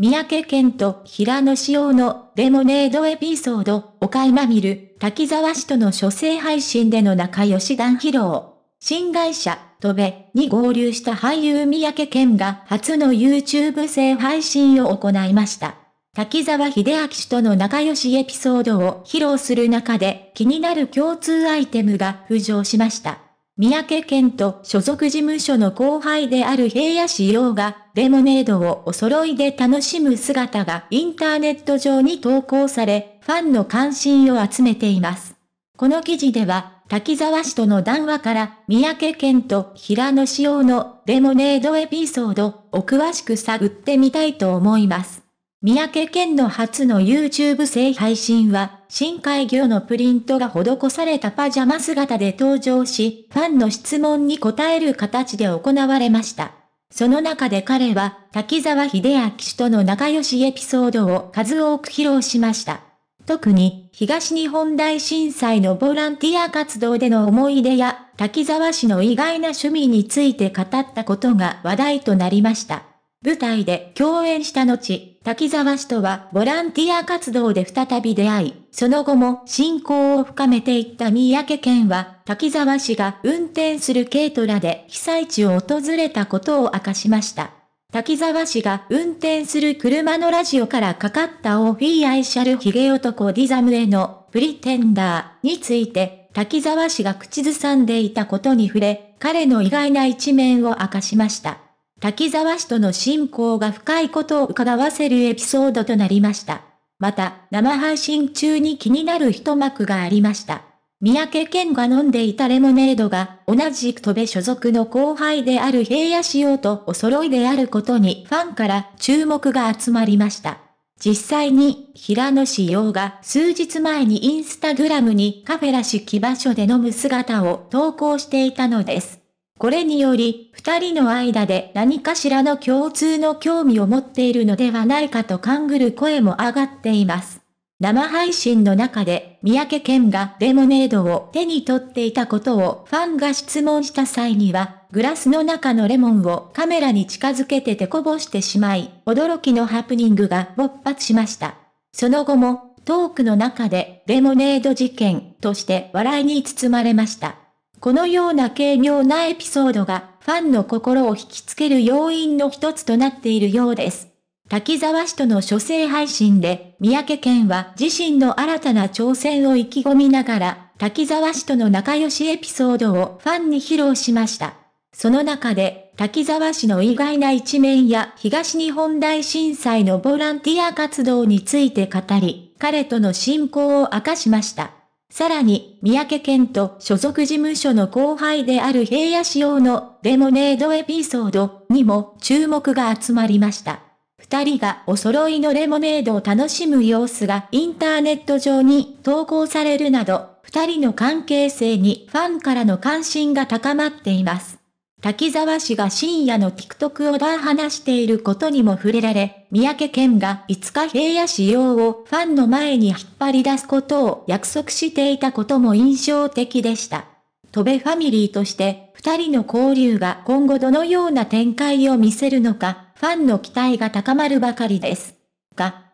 三宅健と平野紫耀のレモネードエピソード、岡いまみる、滝沢氏との初生配信での仲良し談披露。新会社、戸部に合流した俳優三宅健が初の YouTube 制配信を行いました。滝沢秀明氏との仲良しエピソードを披露する中で気になる共通アイテムが浮上しました。三宅健と所属事務所の後輩である平野市陽が、レモネードをお揃いで楽しむ姿がインターネット上に投稿され、ファンの関心を集めています。この記事では、滝沢氏との談話から、三宅健と平野市陽のレモネードエピソードを詳しく探ってみたいと思います。三宅県の初の YouTube 制配信は、深海魚のプリントが施されたパジャマ姿で登場し、ファンの質問に答える形で行われました。その中で彼は、滝沢秀明氏との仲良しエピソードを数多く披露しました。特に、東日本大震災のボランティア活動での思い出や、滝沢氏の意外な趣味について語ったことが話題となりました。舞台で共演した後、滝沢氏とはボランティア活動で再び出会い、その後も信仰を深めていった三宅県は、滝沢氏が運転する軽トラで被災地を訪れたことを明かしました。滝沢氏が運転する車のラジオからかかったオフィーアイシャルヒゲ男ディザムへのプリテンダーについて、滝沢氏が口ずさんでいたことに触れ、彼の意外な一面を明かしました。滝沢氏との親交が深いことを伺わせるエピソードとなりました。また、生配信中に気になる一幕がありました。三宅健が飲んでいたレモネードが、同じく戸部所属の後輩である平野仕様とお揃いであることにファンから注目が集まりました。実際に、平野仕様が数日前にインスタグラムにカフェらしき場所で飲む姿を投稿していたのです。これにより、二人の間で何かしらの共通の興味を持っているのではないかと勘ぐる声も上がっています。生配信の中で、三宅健がレモネードを手に取っていたことをファンが質問した際には、グラスの中のレモンをカメラに近づけててこぼしてしまい、驚きのハプニングが勃発しました。その後も、トークの中でレモネード事件として笑いに包まれました。このような軽妙なエピソードがファンの心を引きつける要因の一つとなっているようです。滝沢氏との初生配信で、三宅健は自身の新たな挑戦を意気込みながら、滝沢氏との仲良しエピソードをファンに披露しました。その中で、滝沢氏の意外な一面や東日本大震災のボランティア活動について語り、彼との信仰を明かしました。さらに、三宅健と所属事務所の後輩である平野仕様のレモネードエピソードにも注目が集まりました。二人がお揃いのレモネードを楽しむ様子がインターネット上に投稿されるなど、二人の関係性にファンからの関心が高まっています。滝沢氏が深夜の TikTok をダー話していることにも触れられ、三宅健がいつか平野仕様をファンの前に引っ張り出すことを約束していたことも印象的でした。戸部ファミリーとして、二人の交流が今後どのような展開を見せるのか、ファンの期待が高まるばかりです。が、